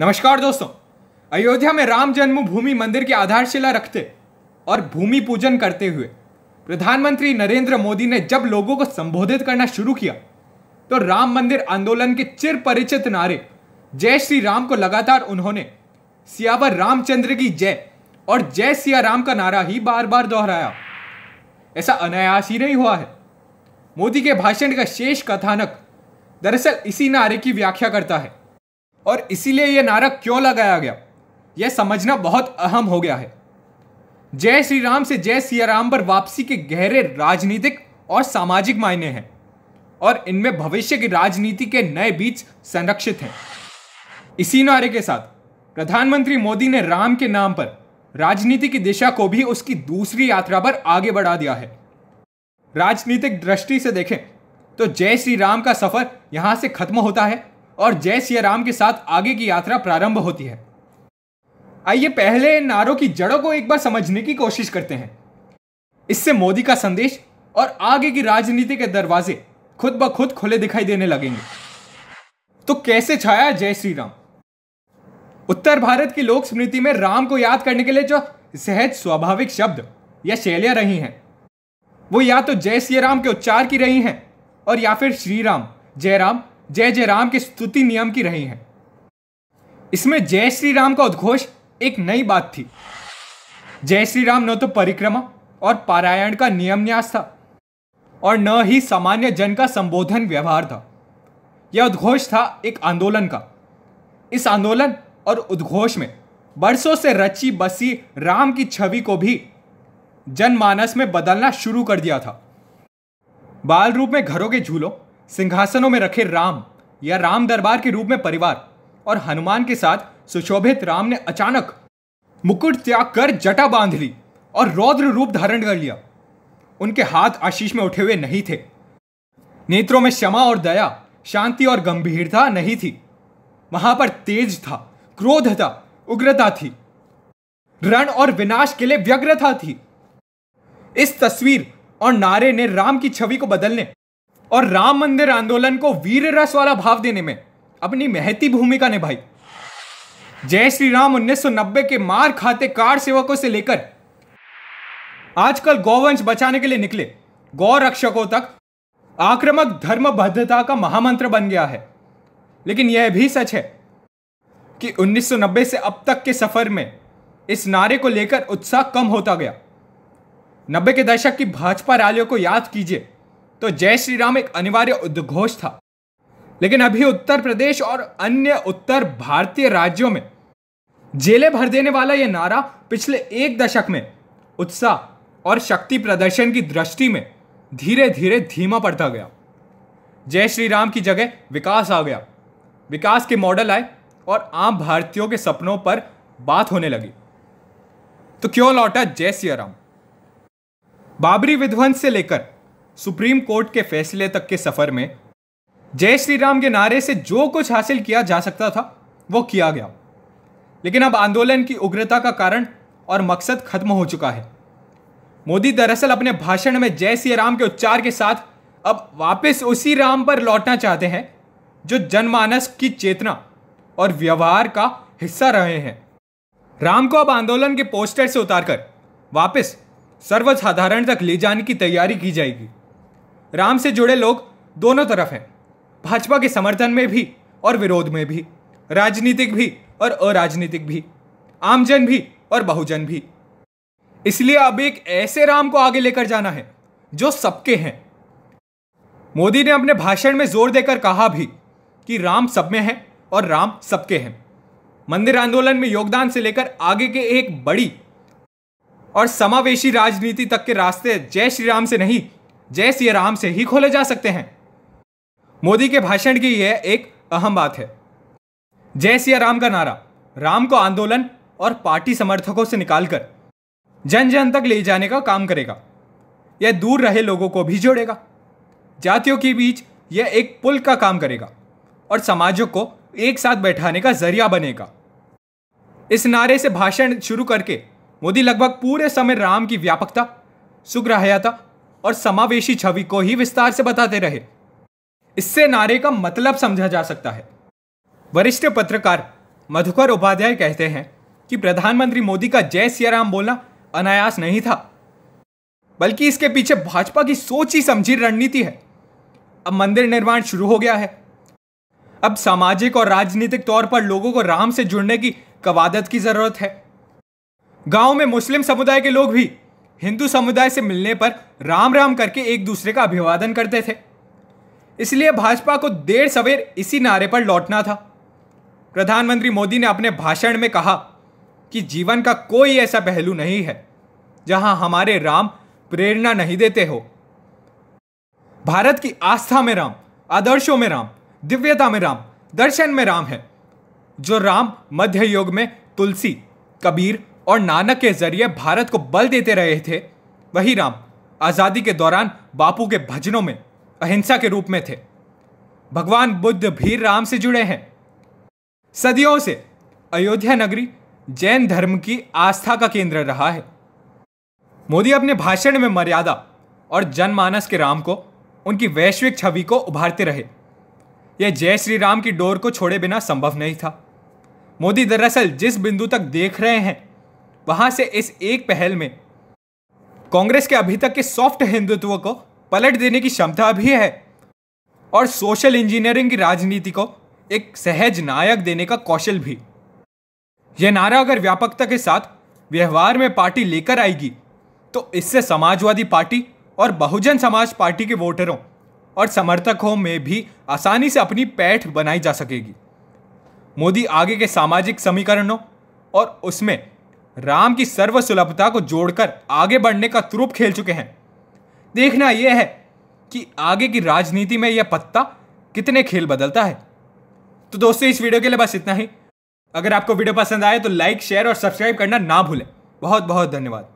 नमस्कार दोस्तों अयोध्या में राम जन्मभूमि मंदिर की आधारशिला रखते और भूमि पूजन करते हुए प्रधानमंत्री नरेंद्र मोदी ने जब लोगों को संबोधित करना शुरू किया तो राम मंदिर आंदोलन के चिर परिचित नारे जय श्री राम को लगातार उन्होंने सियावर रामचंद्र की जय और जय सिया राम का नारा ही बार बार दोहराया ऐसा अनायास ही नहीं हुआ है मोदी के भाषण का शेष कथानक दरअसल इसी नारे की व्याख्या करता है और इसीलिए यह नारा क्यों लगाया गया यह समझना बहुत अहम हो गया है जय श्री राम से जय सिया राम पर वापसी के गहरे राजनीतिक और सामाजिक मायने हैं और इनमें भविष्य की राजनीति के नए बीच संरक्षित हैं इसी नारे के साथ प्रधानमंत्री मोदी ने राम के नाम पर राजनीति की दिशा को भी उसकी दूसरी यात्रा पर आगे बढ़ा दिया है राजनीतिक दृष्टि से देखें तो जय श्री राम का सफर यहां से खत्म होता है और जय सिया राम के साथ आगे की यात्रा प्रारंभ होती है आइए पहले इन नारों की जड़ों को एक बार समझने की कोशिश करते हैं इससे मोदी का संदेश और आगे की राजनीति के दरवाजे खुद ब खुद खुले दिखाई देने लगेंगे तो कैसे छाया जय श्री राम उत्तर भारत की लोक स्मृति में राम को याद करने के लिए जो सहज स्वाभाविक शब्द या शैलियां रही हैं वो या तो जय श्री राम के उच्चार की रही हैं और या फिर श्री राम जय राम जय जय राम के स्तुति नियम की रही हैं इसमें जय श्री राम का उद्घोष एक नई बात थी जय श्री राम न तो परिक्रमा और पारायण का नियम न्यास था और न ही सामान्य जन का संबोधन व्यवहार था यह उद्घोष था एक आंदोलन का इस आंदोलन और उद्घोष में बरसों से रची बसी राम की छवि को भी जनमानस में बदलना शुरू कर दिया था बाल रूप में घरों के झूलों सिंहासनों में रखे राम या राम दरबार के रूप में परिवार और हनुमान के साथ सुशोभित राम ने अचानक मुकुट त्याग कर जटा बांध ली और रौद्र रूप धारण कर लिया उनके हाथ आशीष में उठे हुए नहीं थे नेत्रों में क्षमा और दया शांति और गंभीरता नहीं थी वहां पर तेज था क्रोध था उग्रता थी रण और विनाश के लिए व्यग्रता थी इस तस्वीर और नारे ने राम की छवि को बदलने और राम मंदिर आंदोलन को वीर रस वाला भाव देने में अपनी महती भूमिका निभाई जय श्री राम उन्नीस के मार खाते कार सेवकों से लेकर आजकल गौवंश बचाने के लिए निकले गौ रक्षकों तक आक्रमक धर्मबद्धता का महामंत्र बन गया है लेकिन यह भी सच है कि 1990 से अब तक के सफर में इस नारे को लेकर उत्साह कम होता गया नब्बे के दशक की भाजपा रैलियों को याद कीजिए तो जय श्री राम एक अनिवार्य उद्घोष था लेकिन अभी उत्तर प्रदेश और अन्य उत्तर भारतीय राज्यों में जेले भर देने वाला यह नारा पिछले एक दशक में उत्साह और शक्ति प्रदर्शन की दृष्टि में धीरे धीरे धीमा पड़ता गया जय श्री राम की जगह विकास आ गया विकास के मॉडल आए और आम भारतीयों के सपनों पर बात होने लगी तो क्यों लौटा जय सिया राम बाबरी विध्वंस से लेकर सुप्रीम कोर्ट के फैसले तक के सफर में जय श्री राम के नारे से जो कुछ हासिल किया जा सकता था वो किया गया लेकिन अब आंदोलन की उग्रता का कारण और मकसद खत्म हो चुका है मोदी दरअसल अपने भाषण में जय श्री राम के उच्चार के साथ अब वापस उसी राम पर लौटना चाहते हैं जो जनमानस की चेतना और व्यवहार का हिस्सा रहे हैं राम को अब आंदोलन के पोस्टर से उतारकर वापस सर्वसाधारण तक ले जाने की तैयारी की जाएगी राम से जुड़े लोग दोनों तरफ हैं भाजपा के समर्थन में भी और विरोध में भी राजनीतिक भी और अराजनीतिक भी आमजन भी और बहुजन भी इसलिए अब एक ऐसे राम को आगे लेकर जाना है जो सबके हैं मोदी ने अपने भाषण में जोर देकर कहा भी कि राम सब में है और राम सबके हैं मंदिर आंदोलन में योगदान से लेकर आगे के एक बड़ी और समावेशी राजनीति तक के रास्ते जय श्री राम से नहीं जय सी राम से ही खोले जा सकते हैं मोदी के भाषण की यह एक अहम बात है जय सिया राम का नारा राम को आंदोलन और पार्टी समर्थकों से निकालकर जन जन तक ले जाने का काम करेगा यह दूर रहे लोगों को भी जोड़ेगा जातियों के बीच यह एक पुल का काम करेगा और समाजों को एक साथ बैठाने का जरिया बनेगा इस नारे से भाषण शुरू करके मोदी लगभग पूरे समय राम की व्यापकता सुग्राहता और समावेशी छवि को ही विस्तार से बताते रहे इससे नारे का मतलब समझा जा सकता है वरिष्ठ पत्रकार मधुकर उपाध्याय कहते हैं कि प्रधानमंत्री मोदी का जय सियाराम बोलना अनायास नहीं था बल्कि इसके पीछे भाजपा की सोच ही समझी रणनीति है अब मंदिर निर्माण शुरू हो गया है अब सामाजिक और राजनीतिक तौर पर लोगों को राम से जुड़ने की कवादत की जरूरत है गांव में मुस्लिम समुदाय के लोग भी हिंदू समुदाय से मिलने पर राम राम करके एक दूसरे का अभिवादन करते थे इसलिए भाजपा को देर सवेर इसी नारे पर लौटना था प्रधानमंत्री मोदी ने अपने भाषण में कहा कि जीवन का कोई ऐसा पहलू नहीं है जहां हमारे राम प्रेरणा नहीं देते हो भारत की आस्था में राम आदर्शों में राम दिव्यता में राम दर्शन में राम है जो राम मध्य युग में तुलसी कबीर और नानक के जरिए भारत को बल देते रहे थे वही राम आज़ादी के दौरान बापू के भजनों में अहिंसा के रूप में थे भगवान बुद्ध भी राम से जुड़े हैं सदियों से अयोध्या नगरी जैन धर्म की आस्था का केंद्र रहा है मोदी अपने भाषण में मर्यादा और जनमानस के राम को उनकी वैश्विक छवि को उभारते रहे यह जय श्री राम की डोर को छोड़े बिना संभव नहीं था मोदी दरअसल जिस बिंदु तक देख रहे हैं वहां से इस एक पहल में कांग्रेस के अभी तक के सॉफ्ट हिंदुत्व को पलट देने की क्षमता भी है और सोशल इंजीनियरिंग की राजनीति को एक सहज नायक देने का कौशल भी यह नारा अगर व्यापकता के साथ व्यवहार में पार्टी लेकर आएगी तो इससे समाजवादी पार्टी और बहुजन समाज पार्टी के वोटरों और समर्थकों में भी आसानी से अपनी पैठ बनाई जा सकेगी मोदी आगे के सामाजिक समीकरणों और उसमें राम की सर्वसुलभता को जोड़कर आगे बढ़ने का तुरुप खेल चुके हैं देखना यह है कि आगे की राजनीति में यह पत्ता कितने खेल बदलता है तो दोस्तों इस वीडियो के लिए बस इतना ही अगर आपको वीडियो पसंद आए तो लाइक शेयर और सब्सक्राइब करना ना भूलें बहुत बहुत धन्यवाद